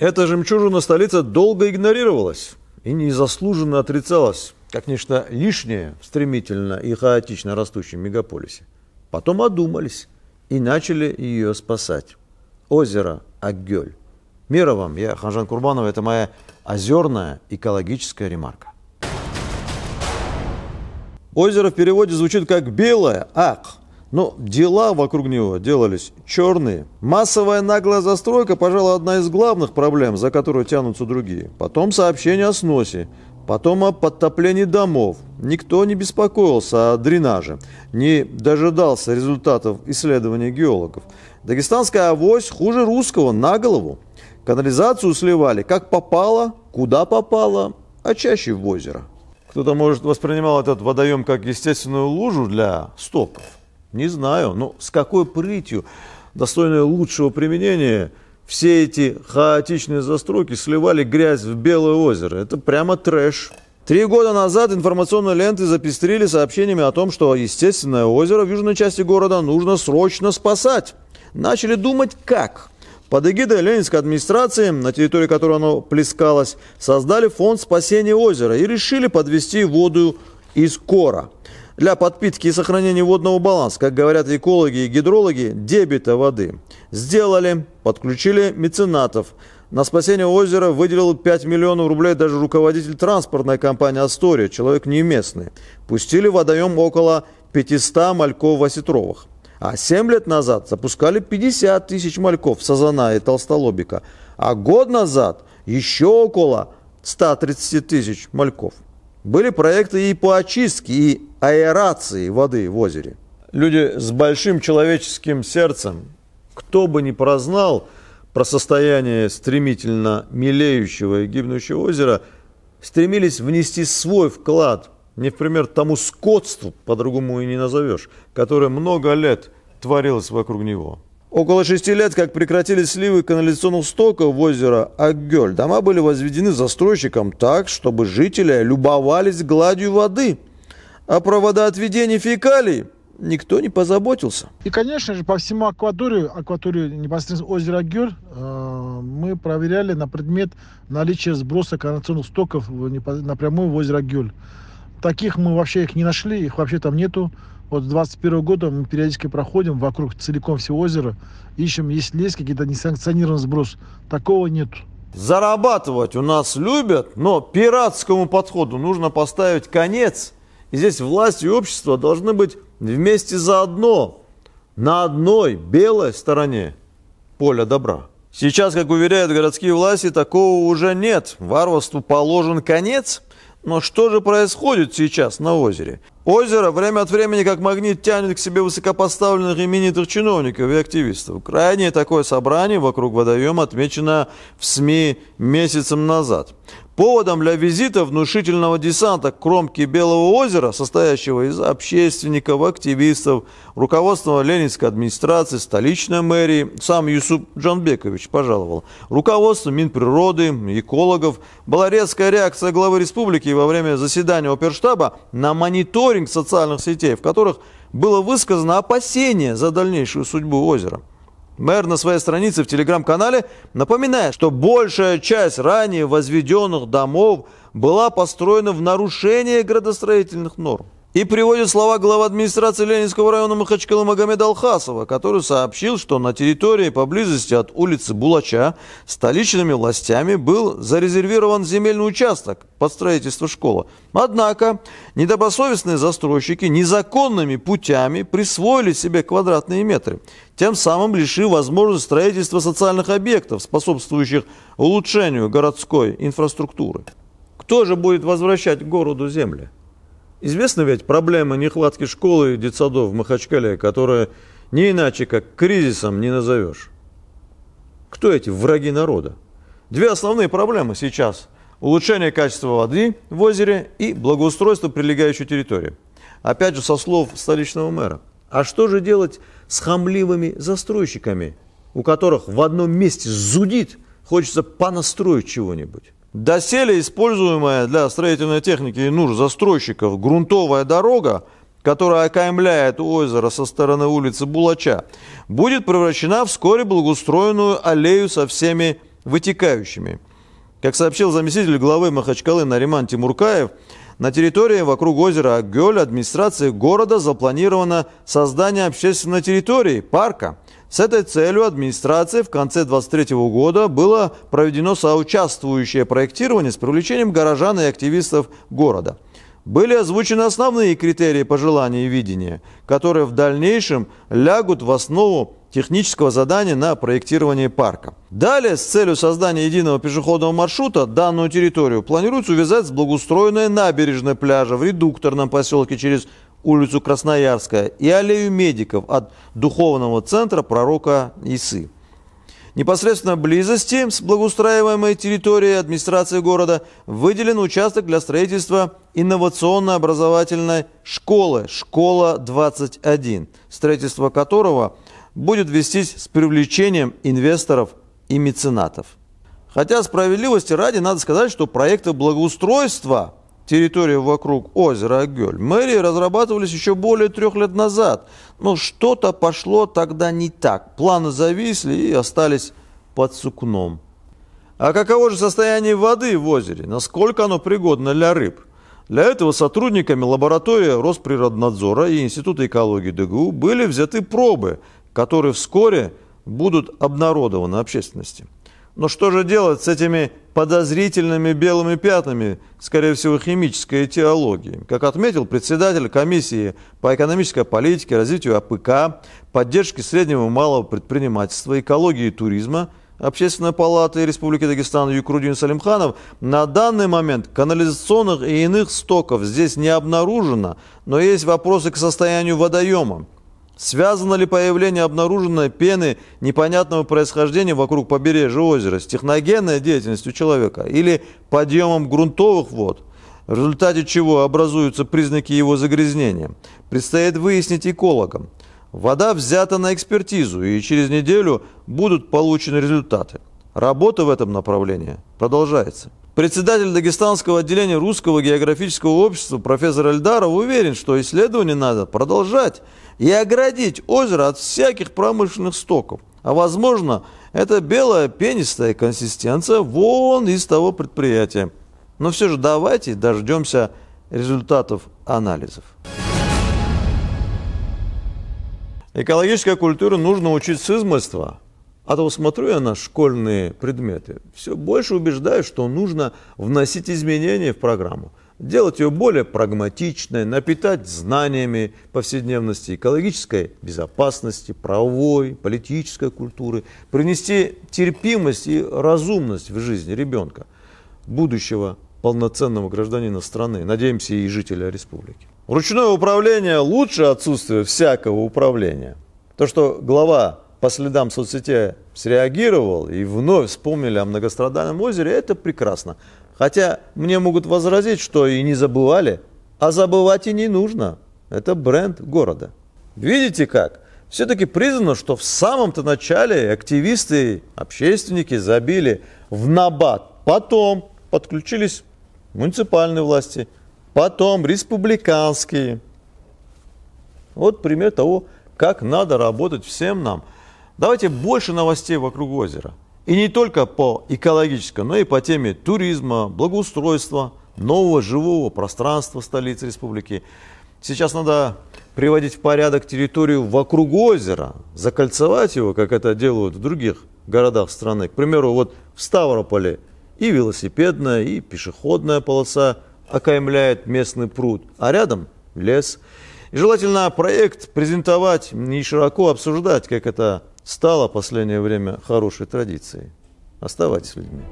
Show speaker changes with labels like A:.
A: Эта жемчужина столица долго игнорировалась и незаслуженно отрицалась, как нечто лишнее в стремительно и хаотично растущем мегаполисе. Потом одумались и начали ее спасать. Озеро Аггель. Мира вам, я Ханжан Курбанов, это моя озерная экологическая ремарка. Озеро в переводе звучит как «белое», «ак», но ну, дела вокруг него делались черные. Массовая наглая застройка, пожалуй, одна из главных проблем, за которую тянутся другие. Потом сообщение о сносе. Потом о подтоплении домов. Никто не беспокоился о дренаже, не дожидался результатов исследований геологов. Дагестанская авось хуже русского на голову. Канализацию сливали как попало, куда попало, а чаще в озеро. Кто-то, может, воспринимал этот водоем как естественную лужу для стоков. Не знаю, но с какой прытью, достойной лучшего применения, все эти хаотичные застройки сливали грязь в Белое озеро. Это прямо трэш. Три года назад информационные ленты запестрили сообщениями о том, что естественное озеро в южной части города нужно срочно спасать. Начали думать, как. Под эгидой Ленинской администрации, на территории которой оно плескалось, создали фонд спасения озера и решили подвести воду из кора – для подпитки и сохранения водного баланса, как говорят экологи и гидрологи, дебита воды. Сделали, подключили меценатов. На спасение озера выделил 5 миллионов рублей даже руководитель транспортной компании «Астория», человек не местный. Пустили в водоем около 500 мальков-осетровых. А 7 лет назад запускали 50 тысяч мальков сазана и толстолобика. А год назад еще около 130 тысяч мальков. Были проекты и по очистке, и аэрации воды в озере. Люди с большим человеческим сердцем, кто бы ни прознал про состояние стремительно мелеющего и гибнущего озера, стремились внести свой вклад, не в пример тому скотству, по-другому и не назовешь, которое много лет творилось вокруг него. Около шести лет, как прекратились сливы канализационных стоков в озеро Агёль, дома были возведены застройщиком так, чтобы жители любовались гладью воды – а провода отведения фекалий никто не позаботился. И, конечно же, по всему акваторию, акваторию непосредственно озера Гер, э, мы проверяли на предмет наличия сброса конденсационных стоков в, напрямую в озеро Гюль. Таких мы вообще их не нашли, их вообще там нету. Вот с 21 года мы периодически проходим вокруг целиком всего озера, ищем, есть ли есть какие-то несанкционированный сброс. Такого нет. Зарабатывать у нас любят, но пиратскому подходу нужно поставить конец – и здесь власть и общество должны быть вместе заодно, на одной белой стороне поля добра. Сейчас, как уверяют городские власти, такого уже нет. Варварству положен конец. Но что же происходит сейчас на озере? Озеро время от времени как магнит тянет к себе высокопоставленных именитых чиновников и активистов. Крайнее такое собрание вокруг водоема отмечено в СМИ месяцем назад. Поводом для визита внушительного десанта к кромке Белого озера, состоящего из общественников, активистов, руководства Ленинской администрации, столичной мэрии, сам Юсуп Джанбекович пожаловал, руководство Минприроды, экологов, была резкая реакция главы республики во время заседания оперштаба на мониторинг социальных сетей, в которых было высказано опасение за дальнейшую судьбу озера. Мэр на своей странице в телеграм-канале напоминает, что большая часть ранее возведенных домов была построена в нарушение градостроительных норм. И приводит слова главы администрации Ленинского района Махачкала Магомеда Алхасова, который сообщил, что на территории поблизости от улицы Булача столичными властями был зарезервирован земельный участок под строительство школы. Однако недобросовестные застройщики незаконными путями присвоили себе квадратные метры, тем самым лишив возможности строительства социальных объектов, способствующих улучшению городской инфраструктуры. Кто же будет возвращать городу земли? Известна ведь проблема нехватки школы и детсадов в Махачкале, которая не иначе как кризисом не назовешь. Кто эти враги народа? Две основные проблемы сейчас – улучшение качества воды в озере и благоустройство прилегающей территории. Опять же, со слов столичного мэра. А что же делать с хамливыми застройщиками, у которых в одном месте зудит, хочется понастроить чего-нибудь? Доселе используемая для строительной техники и нужд застройщиков грунтовая дорога, которая окаймляет озеро со стороны улицы Булача, будет превращена в вскоре благоустроенную аллею со всеми вытекающими. Как сообщил заместитель главы Махачкалы Нариман Тимуркаев, на территории вокруг озера Гёль администрации города запланировано создание общественной территории, парка – с этой целью администрации в конце 23 года было проведено соучаствующее проектирование с привлечением горожан и активистов города. Были озвучены основные критерии пожелания и видения, которые в дальнейшем лягут в основу технического задания на проектирование парка. Далее, с целью создания единого пешеходного маршрута, данную территорию планируется увязать с благоустроенной набережной пляжа в редукторном поселке через улицу Красноярская и аллею медиков от духовного центра пророка Исы. Непосредственно близости с благоустраиваемой территорией администрации города выделен участок для строительства инновационно-образовательной школы «Школа-21», строительство которого будет вестись с привлечением инвесторов и меценатов. Хотя справедливости ради надо сказать, что проекты благоустройства – территорию вокруг озера Агель, мэрии разрабатывались еще более трех лет назад, но что-то пошло тогда не так. Планы зависли и остались под сукном. А каково же состояние воды в озере? Насколько оно пригодно для рыб? Для этого сотрудниками лаборатории Росприроднадзора и Института экологии ДГУ были взяты пробы, которые вскоре будут обнародованы общественности. Но что же делать с этими подозрительными белыми пятнами, скорее всего, химической этиологии? Как отметил председатель комиссии по экономической политике, развитию АПК, поддержке среднего и малого предпринимательства, экологии и туризма – Общественной палаты Республики Дагестан Юкрудин Салимханов, на данный момент канализационных и иных стоков здесь не обнаружено, но есть вопросы к состоянию водоема. Связано ли появление обнаруженной пены непонятного происхождения вокруг побережья озера с техногенной деятельностью человека или подъемом грунтовых вод, в результате чего образуются признаки его загрязнения, предстоит выяснить экологам. Вода взята на экспертизу, и через неделю будут получены результаты. Работа в этом направлении продолжается. Председатель Дагестанского отделения Русского географического общества профессор Эльдаров уверен, что исследование надо продолжать и оградить озеро от всяких промышленных стоков. А возможно, это белая пенистая консистенция вон из того предприятия. Но все же давайте дождемся результатов анализов. Экологическая культура нужно учить с измольства. А то смотрю я на школьные предметы, все больше убеждаюсь, что нужно вносить изменения в программу, делать ее более прагматичной, напитать знаниями повседневности, экологической безопасности, правовой, политической культуры, принести терпимость и разумность в жизнь ребенка, будущего полноценного гражданина страны, надеемся, и жителя республики. Ручное управление лучше отсутствия всякого управления. То, что глава по следам соцсети среагировал и вновь вспомнили о многострадальном озере, это прекрасно. Хотя мне могут возразить, что и не забывали, а забывать и не нужно. Это бренд города. Видите как? Все-таки признано, что в самом-то начале активисты, общественники забили в набат. Потом подключились муниципальные власти, потом республиканские. Вот пример того, как надо работать всем нам – Давайте больше новостей вокруг озера. И не только по экологической, но и по теме туризма, благоустройства, нового живого пространства столицы республики. Сейчас надо приводить в порядок территорию вокруг озера, закольцевать его, как это делают в других городах страны. К примеру, вот в Ставрополе и велосипедная, и пешеходная полоса окаймляет местный пруд, а рядом лес. И желательно проект презентовать не широко обсуждать, как это стало в последнее время хорошей традицией. Оставайтесь людьми.